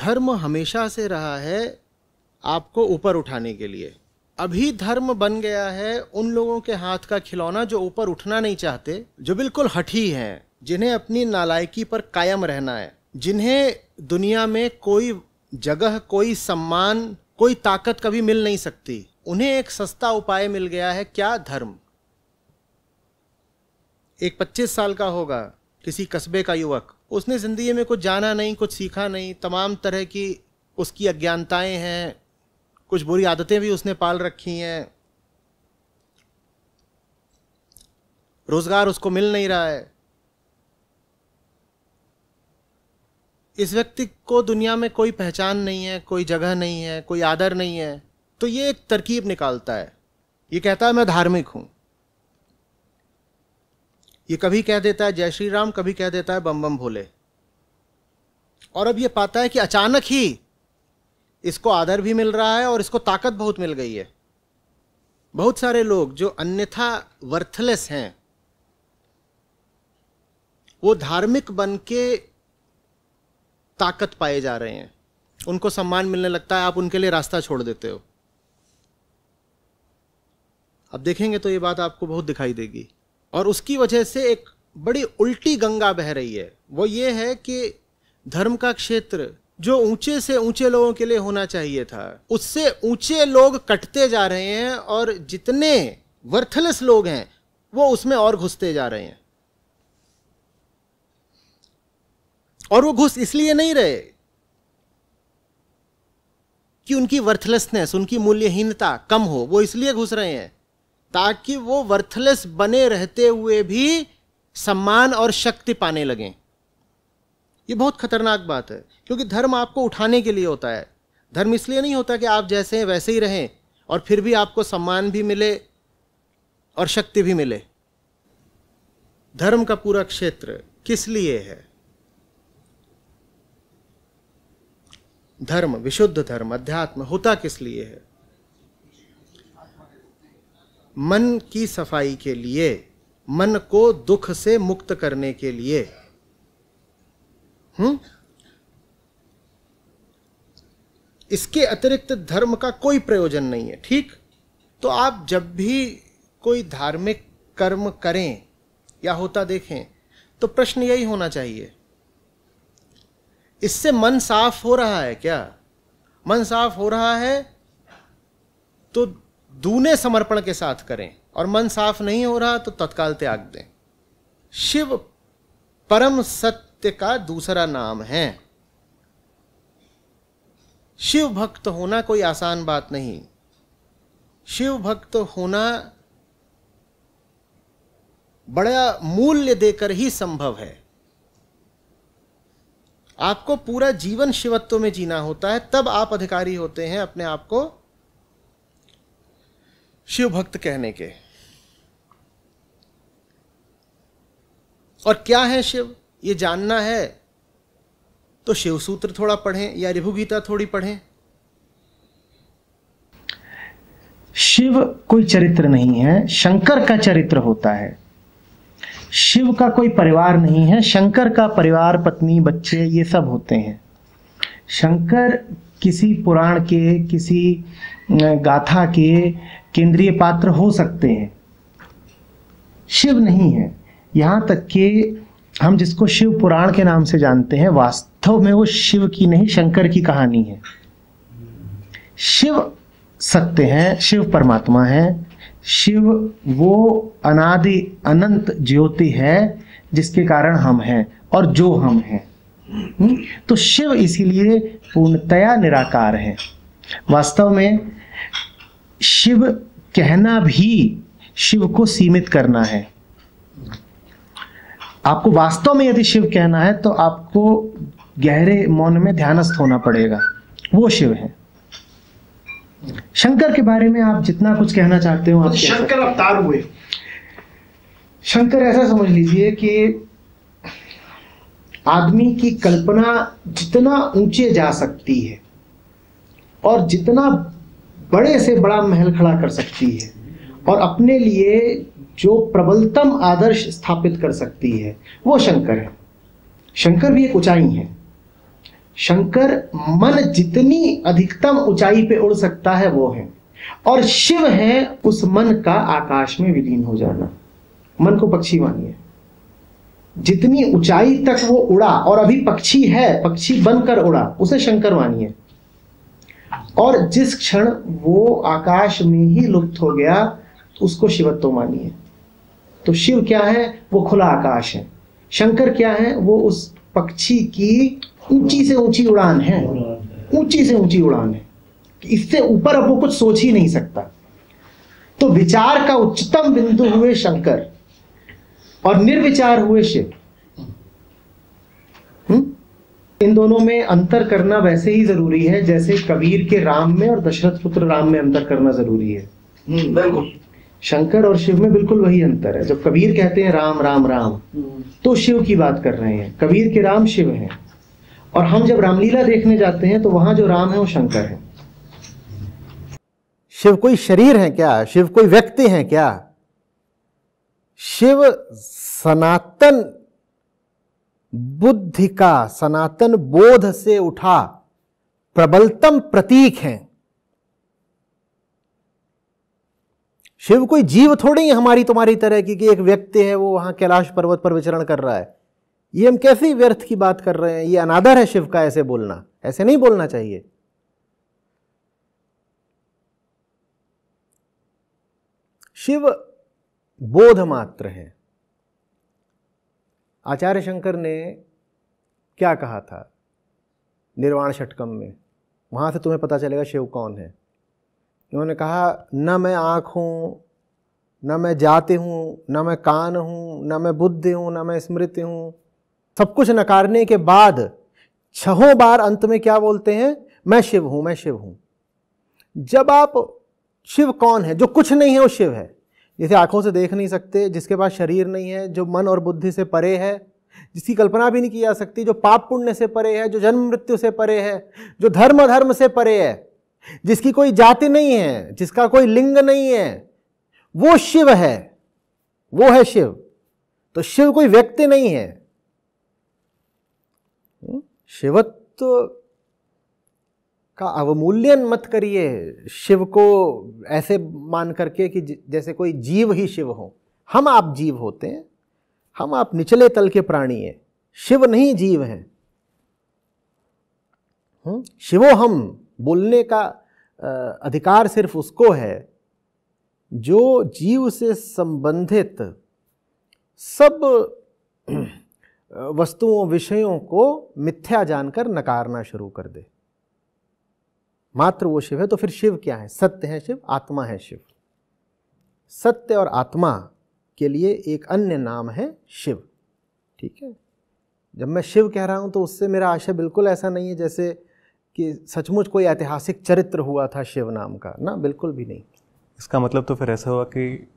धर्म हमेशा से रहा है आपको ऊपर उठाने के लिए अभी धर्म बन गया है उन लोगों के हाथ का खिलौना जो ऊपर उठना नहीं चाहते जो बिल्कुल हठी हैं जिन्हें अपनी नालायकी पर कायम रहना है जिन्हें दुनिया में कोई जगह कोई सम्मान कोई ताकत कभी मिल नहीं सकती उन्हें एक सस्ता उपाय मिल गया है क्या धर्म एक 25 साल का होगा किसी कस्बे का युवक उसने ज़िंदगी में कुछ जाना नहीं कुछ सीखा नहीं तमाम तरह की उसकी अज्ञानताएं हैं कुछ बुरी आदतें भी उसने पाल रखी हैं रोज़गार उसको मिल नहीं रहा है इस व्यक्ति को दुनिया में कोई पहचान नहीं है कोई जगह नहीं है कोई आदर नहीं है तो ये एक तरकीब निकालता है ये कहता है मैं धार्मिक हूँ ये कभी कह देता है जय श्री राम कभी कह देता है बम बम भोले और अब ये पाता है कि अचानक ही इसको आदर भी मिल रहा है और इसको ताकत बहुत मिल गई है बहुत सारे लोग जो अन्यथा वर्थलेस हैं वो धार्मिक बन के ताकत पाए जा रहे हैं उनको सम्मान मिलने लगता है आप उनके लिए रास्ता छोड़ देते हो अब देखेंगे तो ये बात आपको बहुत दिखाई देगी और उसकी वजह से एक बड़ी उल्टी गंगा बह रही है वो ये है कि धर्म का क्षेत्र जो ऊंचे से ऊंचे लोगों के लिए होना चाहिए था उससे ऊंचे लोग कटते जा रहे हैं और जितने वर्थलेस लोग हैं वो उसमें और घुसते जा रहे हैं और वो घुस इसलिए नहीं रहे कि उनकी वर्थलेसनेस उनकी मूल्यहीनता कम हो वो इसलिए घुस रहे हैं ताकि वो वर्थलेस बने रहते हुए भी सम्मान और शक्ति पाने लगें ये बहुत खतरनाक बात है क्योंकि धर्म आपको उठाने के लिए होता है धर्म इसलिए नहीं होता कि आप जैसे हैं वैसे ही रहें और फिर भी आपको सम्मान भी मिले और शक्ति भी मिले धर्म का पूरा क्षेत्र किस लिए है धर्म विशुद्ध धर्म अध्यात्म होता किस लिए है मन की सफाई के लिए मन को दुख से मुक्त करने के लिए हम्म इसके अतिरिक्त धर्म का कोई प्रयोजन नहीं है ठीक तो आप जब भी कोई धार्मिक कर्म करें या होता देखें तो प्रश्न यही होना चाहिए इससे मन साफ हो रहा है क्या मन साफ हो रहा है तो दूने समर्पण के साथ करें और मन साफ नहीं हो रहा तो तत्काल त्याग दें शिव परम सत्य का दूसरा नाम है शिव भक्त होना कोई आसान बात नहीं शिव भक्त होना बड़ा मूल्य देकर ही संभव है आपको पूरा जीवन शिवत्व में जीना होता है तब आप अधिकारी होते हैं अपने आप को शिव भक्त कहने के और क्या है शिव ये जानना है तो शिव सूत्र थोड़ा पढ़ें या गीता थोड़ी पढ़ें शिव कोई चरित्र नहीं है शंकर का चरित्र होता है शिव का कोई परिवार नहीं है शंकर का परिवार पत्नी बच्चे ये सब होते हैं शंकर किसी पुराण के किसी गाथा के केंद्रीय पात्र हो सकते हैं शिव नहीं है यहां तक कि हम जिसको शिव पुराण के नाम से जानते हैं वास्तव में वो शिव की नहीं शंकर की कहानी है शिव सकते हैं शिव परमात्मा है शिव वो अनादि अनंत ज्योति है जिसके कारण हम हैं और जो हम हैं हम्म? तो शिव इसीलिए पूर्णतया निराकार है वास्तव में शिव कहना भी शिव को सीमित करना है आपको वास्तव में यदि शिव कहना है तो आपको गहरे मौन में ध्यानस्थ होना पड़ेगा वो शिव है शंकर के बारे में आप जितना कुछ कहना चाहते हो तो आप शंकर अवतार हुए शंकर ऐसा समझ लीजिए कि आदमी की कल्पना जितना ऊंचे जा सकती है और जितना बड़े से बड़ा महल खड़ा कर सकती है और अपने लिए जो प्रबलतम आदर्श स्थापित कर सकती है वो शंकर है शंकर भी एक ऊंचाई है शंकर मन जितनी अधिकतम ऊंचाई पे उड़ सकता है वो है और शिव है उस मन का आकाश में विलीन हो जाना मन को पक्षी मानिए जितनी ऊंचाई तक वो उड़ा और अभी पक्षी है पक्षी बनकर उड़ा उसे शंकर मानिए और जिस क्षण वो आकाश में ही लुप्त हो गया तो उसको शिवत्व तो मानिए तो शिव क्या है वो खुला आकाश है शंकर क्या है वो उस पक्षी की ऊंची से ऊंची उड़ान है ऊंची से ऊंची उड़ान है इससे ऊपर अब वो कुछ सोच ही नहीं सकता तो विचार का उच्चतम बिंदु हुए शंकर और निर्विचार हुए शिव दोनों में अंतर करना वैसे ही जरूरी है जैसे कबीर के राम में और दशरथ पुत्र राम में अंतर करना जरूरी है हम्म, बिल्कुल शंकर और शिव में बिल्कुल वही अंतर है जब कबीर कहते हैं राम राम राम हम्म। तो शिव की बात कर रहे हैं कबीर के राम शिव हैं और हम जब रामलीला देखने जाते हैं तो वहां जो राम है वो शंकर है शिव कोई शरीर है क्या शिव कोई व्यक्ति है क्या शिव सनातन बुद्धि का सनातन बोध से उठा प्रबलतम प्रतीक है शिव कोई जीव थोड़ी ही हमारी तुम्हारी तरह की कि एक व्यक्ति है वो वहां कैलाश पर्वत पर विचरण कर रहा है ये हम कैसे व्यर्थ की बात कर रहे हैं ये अनादर है शिव का ऐसे बोलना ऐसे नहीं बोलना चाहिए शिव बोध मात्र है आचार्य शंकर ने क्या कहा था निर्वाण षटकम में वहाँ से तुम्हें पता चलेगा शिव कौन है उन्होंने कहा न मैं आँख हूँ न मैं जाति हूँ न मैं कान हूँ न मैं बुद्धि हूँ न मैं स्मृति हूँ सब कुछ नकारने के बाद छहों बार अंत में क्या बोलते हैं मैं शिव हूँ मैं शिव हूँ जब आप शिव कौन है जो कुछ नहीं है वो शिव है जिसे आंखों से देख नहीं सकते जिसके पास शरीर नहीं है जो मन और बुद्धि से परे है जिसकी कल्पना भी नहीं की जा सकती जो पाप पुण्य से परे है जो जन्म मृत्यु से परे है जो धर्म धर्म से परे है जिसकी कोई जाति नहीं है जिसका कोई लिंग नहीं है वो शिव है वो है शिव तो शिव कोई व्यक्ति नहीं है हम्म, शिवत्व का अवमूल्यन मत करिए शिव को ऐसे मान करके कि जैसे कोई जीव ही शिव हो हम आप जीव होते हैं हम आप निचले तल के प्राणी हैं शिव नहीं जीव हैं शिवो हम बोलने का अधिकार सिर्फ उसको है जो जीव से संबंधित सब वस्तुओं विषयों को मिथ्या जानकर नकारना शुरू कर दे मात्र वो शिव है तो फिर शिव क्या है सत्य है शिव आत्मा है शिव सत्य और आत्मा के लिए एक अन्य नाम है शिव ठीक है जब मैं शिव कह रहा हूँ तो उससे मेरा आशय बिल्कुल ऐसा नहीं है जैसे कि सचमुच कोई ऐतिहासिक चरित्र हुआ था शिव नाम का ना बिल्कुल भी नहीं इसका मतलब तो फिर ऐसा हुआ कि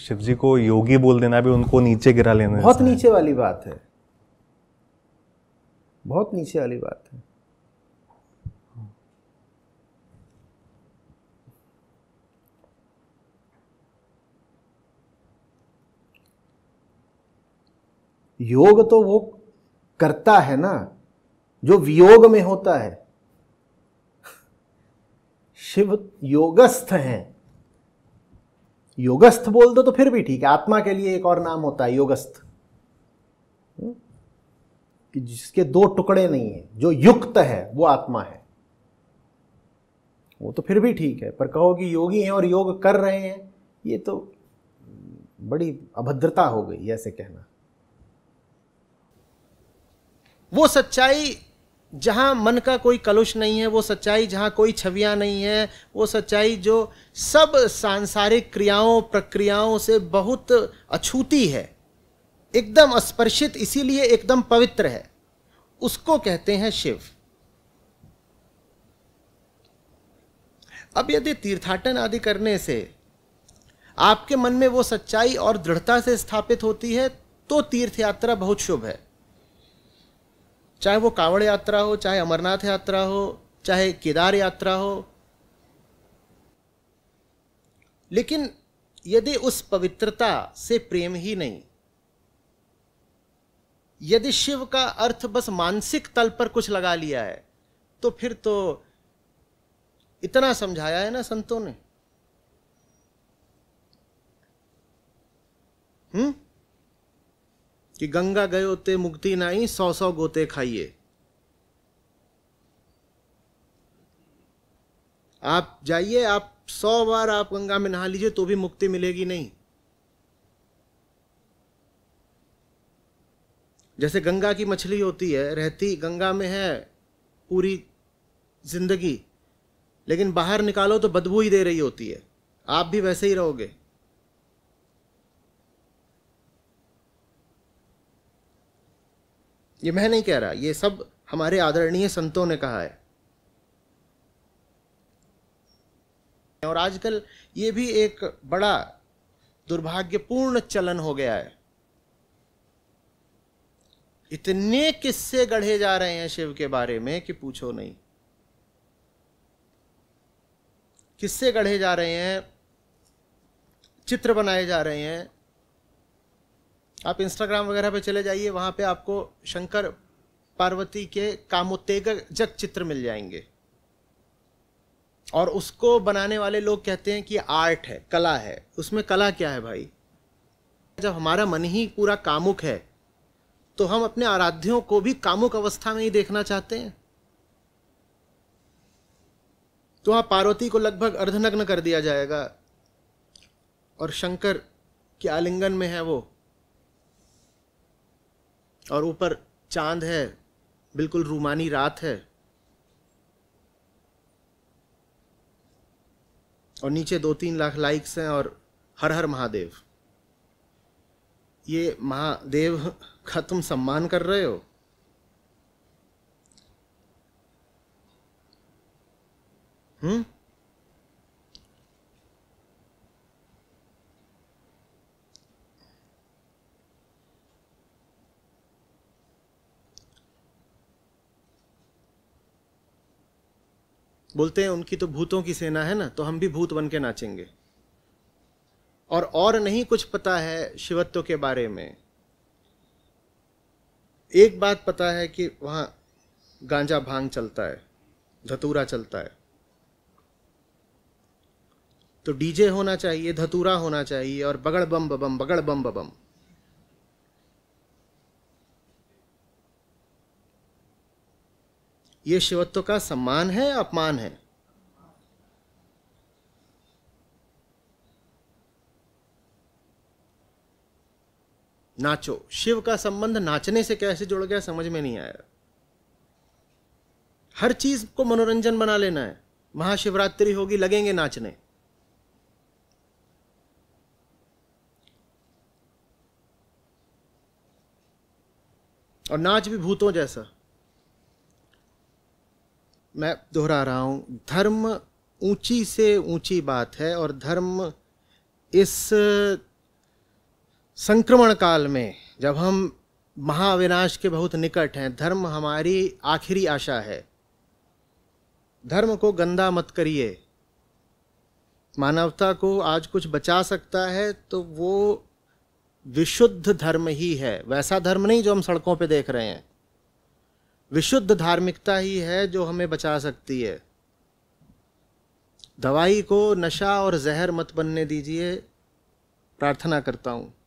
शिव जी को योगी बोल देना भी उनको नीचे गिरा लेना बहुत नीचे वाली बात है बहुत नीचे वाली बात है योग तो वो करता है ना जो वियोग में होता है शिव योगस्थ हैं योगस्थ बोल दो तो फिर भी ठीक है आत्मा के लिए एक और नाम होता है योगस्थ हम्म? कि जिसके दो टुकड़े नहीं है जो युक्त है वो आत्मा है वो तो फिर भी ठीक है पर कहो कि योगी हैं और योग कर रहे हैं ये तो बड़ी अभद्रता हो गई ऐसे कहना वो सच्चाई जहाँ मन का कोई कलुष नहीं है वो सच्चाई जहाँ कोई छवियाँ नहीं है वो सच्चाई जो सब सांसारिक क्रियाओं प्रक्रियाओं से बहुत अछूती है एकदम स्पर्शित इसीलिए एकदम पवित्र है उसको कहते हैं शिव अब यदि तीर्थाटन आदि करने से आपके मन में वो सच्चाई और दृढ़ता से स्थापित होती है तो तीर्थ यात्रा बहुत शुभ है चाहे वो कांवड़ यात्रा हो चाहे अमरनाथ यात्रा हो चाहे केदार यात्रा हो लेकिन यदि उस पवित्रता से प्रेम ही नहीं यदि शिव का अर्थ बस मानसिक तल पर कुछ लगा लिया है तो फिर तो इतना समझाया है ना संतों ने हम्म कि गंगा गए होते मुक्ति नाई सौ सौ गोते खाइए आप जाइए आप सौ बार आप गंगा में नहा लीजिए तो भी मुक्ति मिलेगी नहीं जैसे गंगा की मछली होती है रहती गंगा में है पूरी जिंदगी लेकिन बाहर निकालो तो बदबू ही दे रही होती है आप भी वैसे ही रहोगे ये मैं नहीं कह रहा ये सब हमारे आदरणीय संतों ने कहा है और आजकल ये भी एक बड़ा दुर्भाग्यपूर्ण चलन हो गया है इतने किस्से गढ़े जा रहे हैं शिव के बारे में कि पूछो नहीं किस्से गढ़े जा रहे हैं चित्र बनाए जा रहे हैं आप इंस्टाग्राम वगैरह पे चले जाइए वहाँ पे आपको शंकर पार्वती के कामोत्तेजक जग चित्र मिल जाएंगे और उसको बनाने वाले लोग कहते हैं कि आर्ट है कला है उसमें कला क्या है भाई जब हमारा मन ही पूरा कामुक है तो हम अपने आराध्यों को भी कामुक अवस्था में ही देखना चाहते हैं तो वहाँ पार्वती को लगभग अर्धनग्न कर दिया जाएगा और शंकर के आलिंगन में है वो और ऊपर चांद है बिल्कुल रूमानी रात है और नीचे दो तीन लाख लाइक्स हैं और हर हर महादेव ये महादेव का तुम सम्मान कर रहे हो हम्म बोलते हैं उनकी तो भूतों की सेना है ना तो हम भी भूत बन के नाचेंगे और और नहीं कुछ पता है शिवत्व के बारे में एक बात पता है कि वहाँ गांजा भांग चलता है धतूरा चलता है तो डीजे होना चाहिए धतूरा होना चाहिए और बगड़ बम बम बगड़ बम बम ये शिवत्व का सम्मान है अपमान है नाचो शिव का संबंध नाचने से कैसे जुड़ गया समझ में नहीं आया हर चीज को मनोरंजन बना लेना है महाशिवरात्रि होगी लगेंगे नाचने और नाच भी भूतों जैसा मैं दोहरा रहा हूँ धर्म ऊंची से ऊंची बात है और धर्म इस संक्रमण काल में जब हम महाविनाश के बहुत निकट हैं धर्म हमारी आखिरी आशा है धर्म को गंदा मत करिए मानवता को आज कुछ बचा सकता है तो वो विशुद्ध धर्म ही है वैसा धर्म नहीं जो हम सड़कों पे देख रहे हैं विशुद्ध धार्मिकता ही है जो हमें बचा सकती है दवाई को नशा और जहर मत बनने दीजिए प्रार्थना करता हूँ